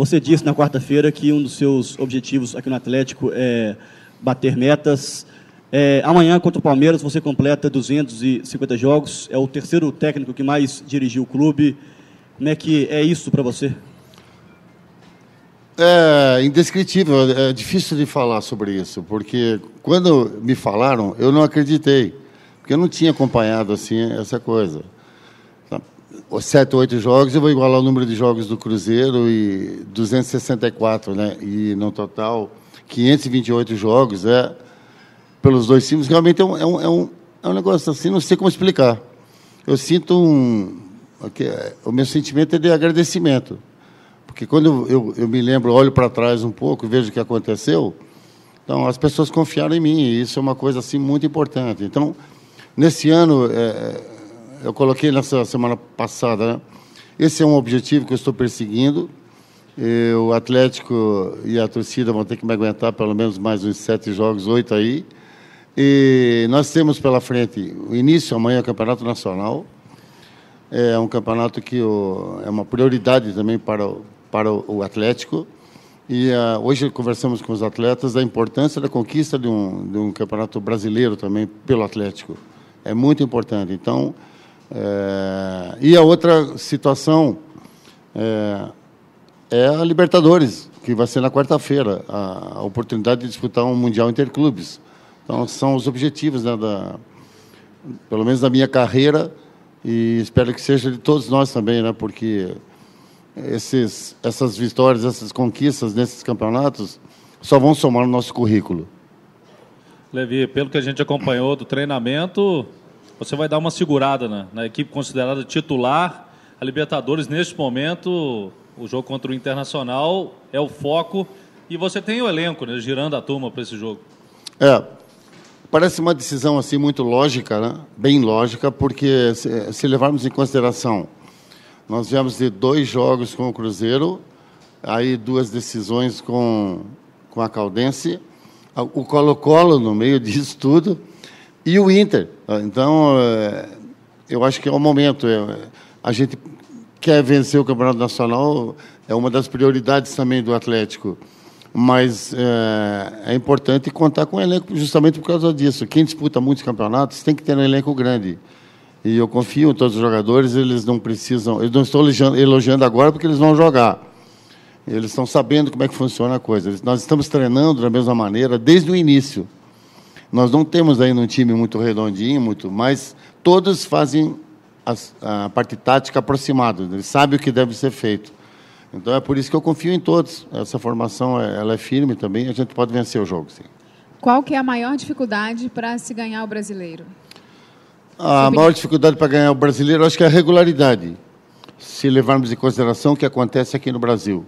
Você disse na quarta-feira que um dos seus objetivos aqui no Atlético é bater metas. É, amanhã, contra o Palmeiras, você completa 250 jogos. É o terceiro técnico que mais dirigiu o clube. Como é que é isso para você? É indescritível, é difícil de falar sobre isso, porque quando me falaram, eu não acreditei, porque eu não tinha acompanhado assim essa coisa sete, oito jogos, eu vou igualar o número de jogos do Cruzeiro e 264, né? E no total 528 jogos, é pelos dois times. Realmente é um, é um, é um, é um negócio assim, não sei como explicar. Eu sinto um, é, o meu sentimento é de agradecimento, porque quando eu, eu, eu me lembro, olho para trás um pouco, vejo o que aconteceu. Então as pessoas confiaram em mim e isso é uma coisa assim muito importante. Então nesse ano é, eu coloquei nessa semana passada, né? esse é um objetivo que eu estou perseguindo. E eh, o Atlético e a torcida vão ter que me aguentar pelo menos mais uns sete jogos, oito aí. E nós temos pela frente o início amanhã é o Campeonato Nacional. É um campeonato que o, é uma prioridade também para o, para o Atlético. E ah, hoje conversamos com os atletas da importância da conquista de um, de um campeonato brasileiro também pelo Atlético. É muito importante. Então, é, e a outra situação é, é, a Libertadores, que vai ser na quarta-feira, a, a, oportunidade de disputar um Mundial Interclubes. Então, são os objetivos, né, da, pelo menos da minha carreira, e espero que seja de todos nós também, né, porque esses, essas vitórias, essas conquistas nesses campeonatos só vão somar no nosso currículo. Levi, pelo que a gente acompanhou do treinamento, você vai dar uma segurada na, na equipe considerada titular. A Libertadores, neste momento, o jogo contra o Internacional é o foco. E você tem o elenco, né, girando a turma para esse jogo. É, parece uma decisão assim muito lógica, né? bem lógica, porque se, se, levarmos em consideração, nós viemos de dois jogos com o Cruzeiro, aí duas decisões com, com a Caldense, o Colo-Colo no meio disso tudo, e o Inter. Então, eh, eu acho que é o momento. É, a gente quer vencer o Campeonato Nacional, é uma das prioridades também do Atlético. Mas é, é importante contar com o elenco justamente por causa disso. Quem disputa muitos campeonatos tem que ter um elenco grande. E eu confio em todos os jogadores, eles não precisam. Eu não estou elogiando agora porque eles vão jogar. Eles estão sabendo como é que funciona a coisa. Nós estamos treinando da mesma maneira desde o início. Nós não temos ainda um time muito redondinho, muito, mas todos fazem a, a parte tática aproximada, eles sabem o que deve ser feito. Então é por isso que eu confio em todos. Essa formação é, ela é firme também, a gente pode vencer o jogo, sim. Qual que é a maior dificuldade para se ganhar o brasileiro? A maior dificuldade para ganhar o brasileiro, acho que é a regularidade. Se levarmos em consideração o que acontece aqui no Brasil,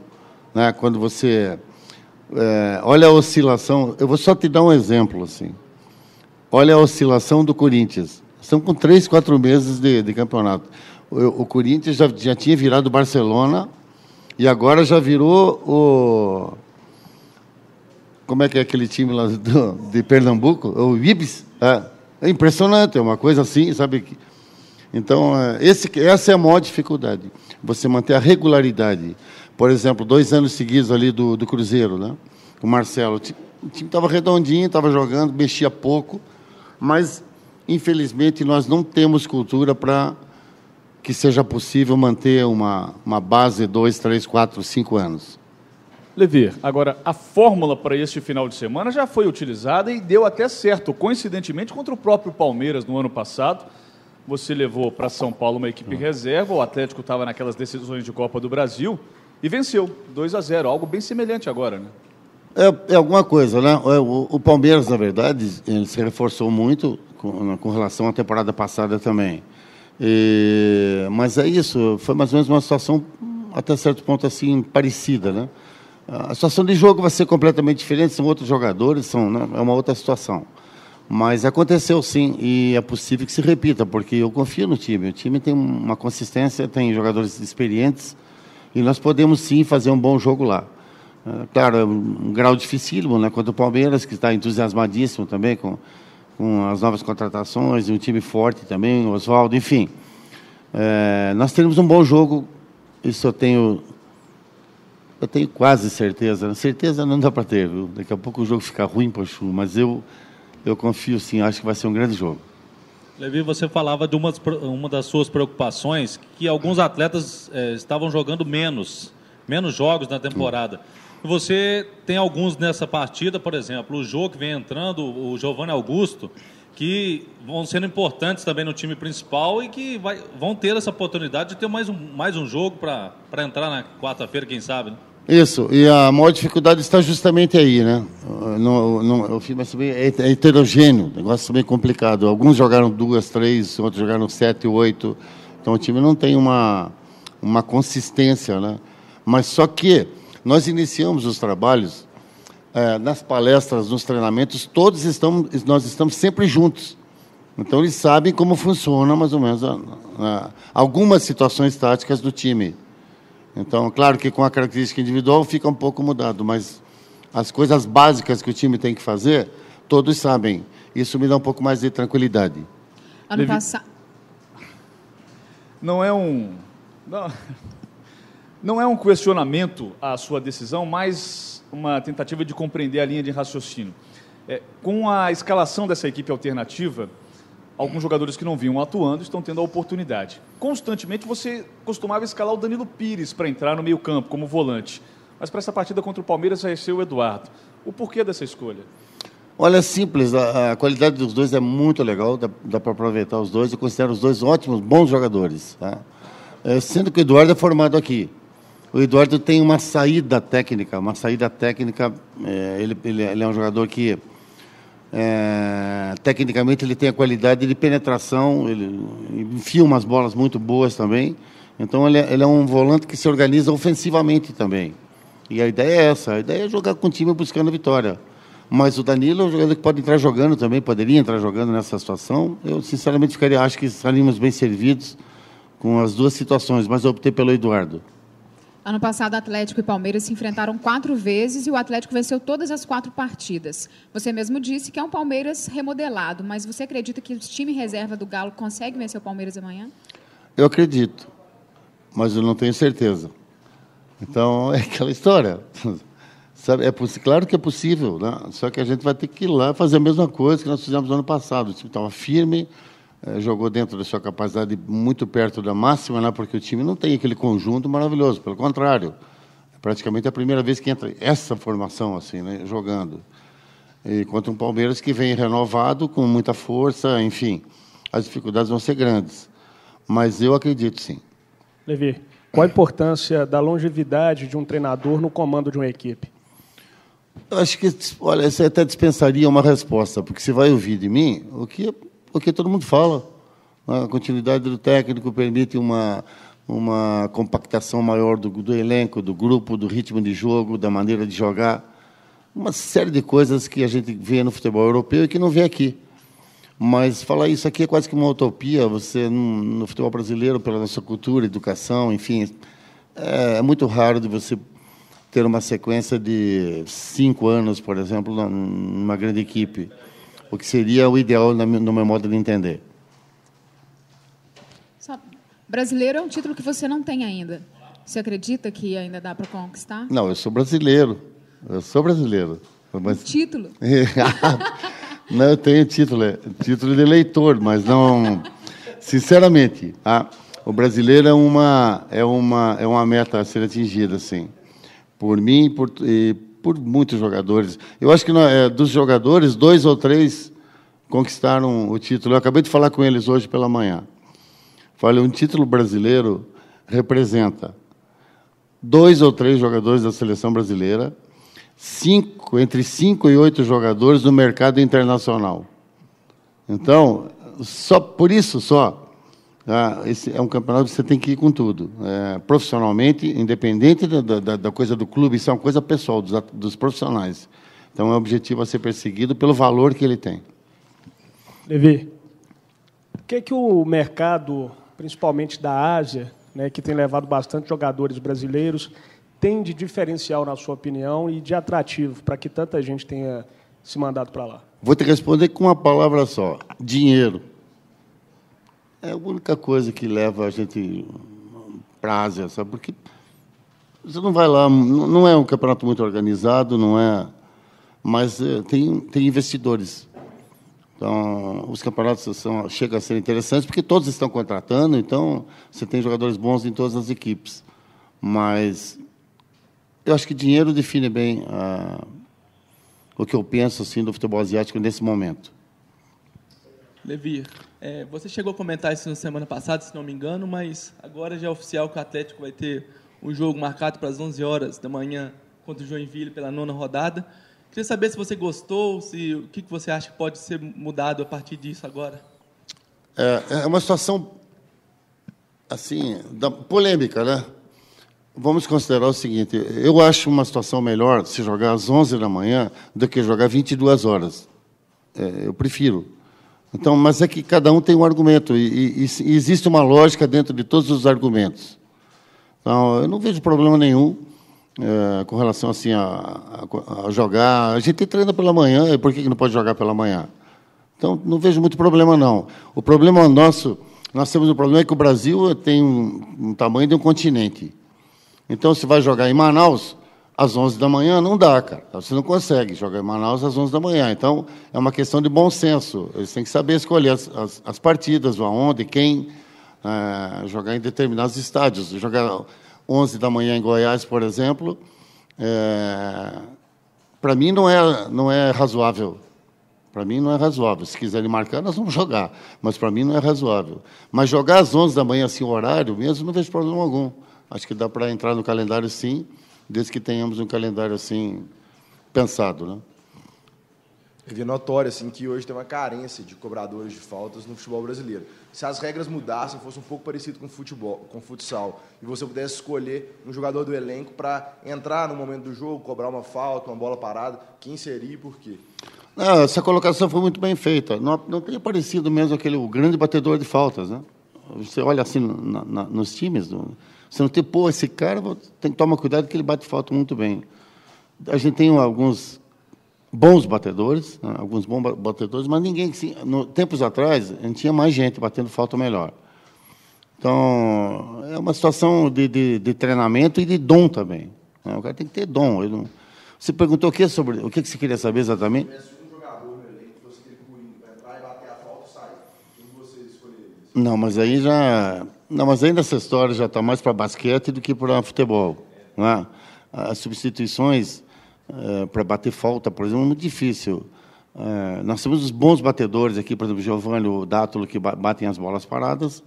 né? Quando você é, olha a oscilação, eu vou só te dar um exemplo assim olha a oscilação do Corinthians. Estamos com três, quatro meses de, de campeonato. O, o Corinthians já, já, tinha virado Barcelona e agora já virou o. Como é que é aquele time lá do, de Pernambuco? É o Ibis? É, é impressionante, é uma coisa assim, sabe? Então, é, esse, essa é a maior dificuldade. Você manter a regularidade. Por exemplo, dois anos seguidos ali do, do Cruzeiro, né? O Marcelo. O time estava redondinho, estava jogando, mexia pouco mas infelizmente nós não temos cultura para que seja possível manter uma, uma base dois, três, quatro, cinco anos. Levi, agora, a fórmula para este final de semana já foi utilizada e deu até certo, coincidentemente, contra o próprio Palmeiras no ano passado. Você levou para São Paulo uma equipe reserva, o Atlético estava naquelas decisões de Copa do Brasil e venceu, 2 a 0, algo bem semelhante agora, né? É, é alguma coisa, né? É, o, o, Palmeiras, na verdade, ele se reforçou muito com, com relação à temporada passada também. E, mas é isso, foi mais ou menos uma situação até certo ponto assim parecida, né? A situação de jogo vai ser completamente diferente, são outros jogadores, são, né? é uma outra situação. Mas aconteceu sim, e é possível que se repita, porque eu confio no time. O time tem uma consistência, tem jogadores experientes, e nós podemos sim fazer um bom jogo lá. Ah, claro, é um grau dificílimo né, contra o Palmeiras, que está entusiasmadíssimo também com, com as novas contratações, um time forte também, Oswaldo, enfim. É, nós teremos um bom jogo, isso eu tenho, eu tenho quase certeza. Certeza não dá para ter, viu? daqui a pouco o jogo fica ruim para o Chu, mas eu, eu confio sim, acho que vai ser um grande jogo. Levi, você falava de uma, uma das suas preocupações, que alguns atletas é, estavam jogando menos, menos jogos na temporada. Você tem alguns nessa partida, por exemplo, o jogo que vem entrando, o Giovanni Augusto, que vão sendo importantes também no time principal e que vai, vão ter essa oportunidade de ter mais um, mais um jogo para entrar na quarta-feira, quem sabe. Né? Isso, e a maior dificuldade está justamente aí, né? No, no, o filme é, é heterogêneo, negócio é bem complicado. Alguns jogaram duas, três, outros jogaram sete, oito. Então o time não tem uma, uma consistência, né? Mas só que nós iniciamos os trabalhos é, nas palestras, nos treinamentos, todos estamos, nós estamos sempre juntos. Então eles sabem como funciona mais ou menos a, a, algumas situações táticas do time. Então, claro que com a característica individual fica um pouco mudado, mas as coisas básicas que o time tem que fazer, todos sabem. Isso me dá um pouco mais de tranquilidade. Ano passado. Não é um. Não. Não é um questionamento à sua decisão, mas uma tentativa de compreender a linha de raciocínio. É, com a escalação dessa equipe alternativa, alguns jogadores que não vinham atuando estão tendo a oportunidade. Constantemente você costumava escalar o Danilo Pires para entrar no meio-campo como volante, mas para essa partida contra o Palmeiras vai ser o Eduardo. O porquê dessa escolha? Olha, é simples, a, a, qualidade dos dois é muito legal, dá, dá para aproveitar os dois, eu considero os dois ótimos, bons jogadores. Tá? É, sendo que o Eduardo é formado aqui, o Eduardo tem uma saída técnica, uma saída técnica. É, ele, ele, ele, é um jogador que, é, tecnicamente, ele tem a qualidade de penetração, ele enfia umas bolas muito boas também. Então, ele, é, ele é um volante que se organiza ofensivamente também. E a ideia é essa: a ideia é jogar com o time buscando a vitória. Mas o Danilo é um jogador que pode entrar jogando também, poderia entrar jogando nessa situação. Eu, sinceramente, ficaria, acho que estaríamos bem servidos com as duas situações, mas eu optei pelo Eduardo. Ano passado, Atlético e Palmeiras se enfrentaram quatro vezes e o Atlético venceu todas as quatro partidas. Você mesmo disse que é um Palmeiras remodelado, mas você acredita que o time reserva do Galo consegue vencer o Palmeiras amanhã? Eu acredito, mas eu não tenho certeza. Então, é aquela história. Sabe, é claro que é possível, né? só que a gente vai ter que ir lá fazer a mesma coisa que nós fizemos no ano passado. O time estava firme, eh, jogou dentro da sua capacidade muito perto da máxima, né, porque o time não tem aquele conjunto maravilhoso, pelo contrário, é praticamente a primeira vez que entra essa formação assim, né, jogando. E contra um Palmeiras que vem renovado, com muita força, enfim, as dificuldades vão ser grandes. Mas eu acredito sim. Levi, qual a importância da longevidade de um treinador no comando de uma equipe? Eu acho que, olha, você até dispensaria uma resposta, porque você vai ouvir de mim o que porque todo mundo fala. A continuidade do técnico permite uma, uma compactação maior do, do elenco, do grupo, do ritmo de jogo, da maneira de jogar. Uma série de coisas que a gente vê no futebol europeu e que não vê aqui. Mas falar isso aqui é quase que uma utopia. Você no futebol brasileiro, pela nossa cultura, educação, enfim, é, é muito raro de você ter uma sequência de cinco anos, por exemplo, numa grande equipe o que seria o ideal no meu modo de entender. brasileiro é um título que você não tem ainda. Você acredita que ainda dá para conquistar? Não, eu sou brasileiro. Eu sou brasileiro. Mas... título? não, eu tenho título, é título de eleitor, mas não. Sinceramente, tá? o brasileiro é uma é uma é uma meta a ser atingida, assim. Por mim, por, e por muitos jogadores. Eu acho que é, dos jogadores, dois ou três conquistaram o título. Eu acabei de falar com eles hoje pela manhã. Falei, um título brasileiro representa dois ou três jogadores da seleção brasileira, cinco, entre cinco e oito jogadores no mercado internacional. Então, só por isso só ah, esse é um campeonato que você tem que ir com tudo. É, profissionalmente, independente da, da, da, coisa do clube, isso é uma coisa pessoal dos, dos profissionais. Então, é um objetivo a ser perseguido pelo valor que ele tem. Levi, o que, é que o mercado, principalmente da Ásia, né, que tem levado bastante jogadores brasileiros, tem de diferencial, na sua opinião, e de atrativo para que tanta gente tenha se mandado para lá? Vou te responder com uma palavra só: dinheiro. É a única coisa que leva a gente para a Ásia, sabe? Porque você não vai lá, não é um campeonato muito organizado, não é. Mas eh, tem, tem investidores. Então, os campeonatos são, chegam a ser interessantes, porque todos estão contratando, então você tem jogadores bons em todas as equipes. Mas eu acho que dinheiro define bem ah, o que eu penso assim, do futebol asiático nesse momento. Levir. É, você chegou a comentar isso na semana passada, se não me engano, mas agora já é oficial que o Atlético vai ter um jogo marcado para as 11 horas da manhã contra o Joinville pela nona rodada. Queria saber se você gostou, se o que você acha que pode ser mudado a partir disso agora. É, é uma situação assim da, polêmica, né? Vamos considerar o seguinte: eu acho uma situação melhor se jogar às 11 da manhã do que jogar 22 horas. É, eu prefiro. Então, mas é que cada um tem um argumento e, e, e existe uma lógica dentro de todos os argumentos. Então, eu não vejo problema nenhum é, com relação assim a, a, a, jogar. A gente treina pela manhã, e por que, que não pode jogar pela manhã? Então, não vejo muito problema não. O problema nosso, nós temos um problema é que o Brasil tem um, um tamanho de um continente. Então, se vai jogar em Manaus, às 11 da manhã não dá, cara. Então, você não consegue jogar em Manaus às 11 da manhã. Então, é uma questão de bom senso. Eles têm que saber escolher as, as, as partidas, aonde, quem é, jogar em determinados estádios. Jogar 11 da manhã em Goiás, por exemplo, é, para mim não é, não é razoável. Para mim não é razoável. Se quiserem marcar, nós vamos jogar. Mas para mim não é razoável. Mas jogar às 11 da manhã, assim, o horário mesmo, não vejo problema algum. Acho que dá para entrar no calendário, sim desde que tenhamos um calendário assim pensado, né? vi é notório assim que hoje tem uma carência de cobradores de faltas no futebol brasileiro. Se as regras mudassem, fosse um pouco parecido com futebol, com futsal, e você pudesse escolher um jogador do elenco para entrar no momento do jogo, cobrar uma falta, uma bola parada, quem seria e por quê? Não, é, essa colocação foi muito bem feita. Não, não tem aparecido mesmo aquele o grande batedor de faltas, né? Você olha assim na, na, nos times, no, você não tem, pô, esse cara tem que tomar cuidado que ele bate falta muito bem. A gente tem alguns bons batedores, né? alguns bons batedores, mas ninguém que no, tempos atrás a gente tinha mais gente batendo falta melhor. Então é uma situação de, de, de treinamento e de dom também. Né? O cara tem que ter dom. Ele não... Você perguntou o que sobre o que você queria saber exatamente? Não, mas aí já não, mas ainda essa história já está mais para basquete do que para futebol. Né? As substituições é, eh, para bater falta, por exemplo, é muito difícil. É, nós temos os bons batedores aqui, por exemplo, Giovanni, o Dátulo, que batem as bolas paradas,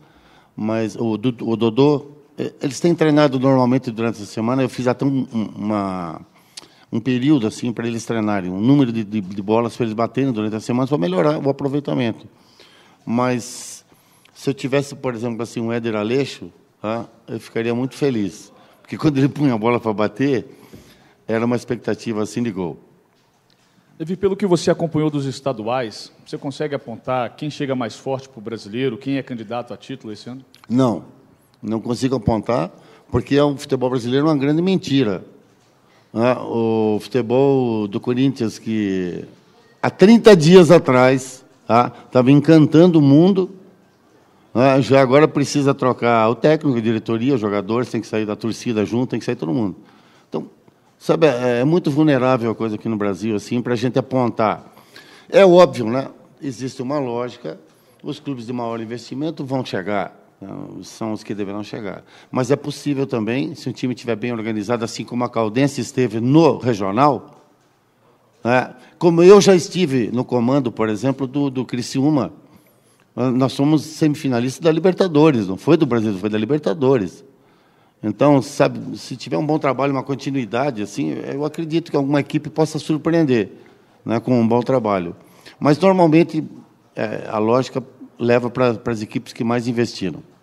mas o, o Dodô, eh, eles têm treinado normalmente durante a semana. Eu fiz até um, uma, um período assim para eles treinarem, um número de, de, de bolas para eles baterem durante a semana para melhorar o aproveitamento. Mas se eu tivesse, por exemplo, assim, um Éder Aleixo, tá, eu ficaria muito feliz. Porque quando ele punha a bola para bater, era uma expectativa assim de gol. Levi, pelo que você acompanhou dos estaduais, você consegue apontar quem chega mais forte para o brasileiro, quem é candidato a título esse ano? Não, não consigo apontar, porque o é futebol brasileiro é uma grande mentira. Né? O futebol do Corinthians, que há 30 dias atrás estava tá, encantando o mundo, ah, já agora precisa trocar o técnico, a diretoria, os jogadores, tem que sair da torcida junto, tem que sair todo mundo. Então, sabe, é, é muito vulnerável a coisa aqui no Brasil, assim, para a gente apontar. É óbvio, né? Existe uma lógica, os clubes de maior investimento vão chegar, né? são os que deverão chegar. Mas é possível também, se um time estiver bem organizado, assim como a Caldense esteve no regional, né? como eu já estive no comando, por exemplo, do, do Criciúma, nós somos semifinalistas da Libertadores, não foi do Brasil, foi da Libertadores. Então, sabe, se tiver um bom trabalho, uma continuidade, assim, eu acredito que alguma equipe possa surpreender né, com um bom trabalho. Mas, normalmente, é, a lógica leva para as equipes que mais investiram.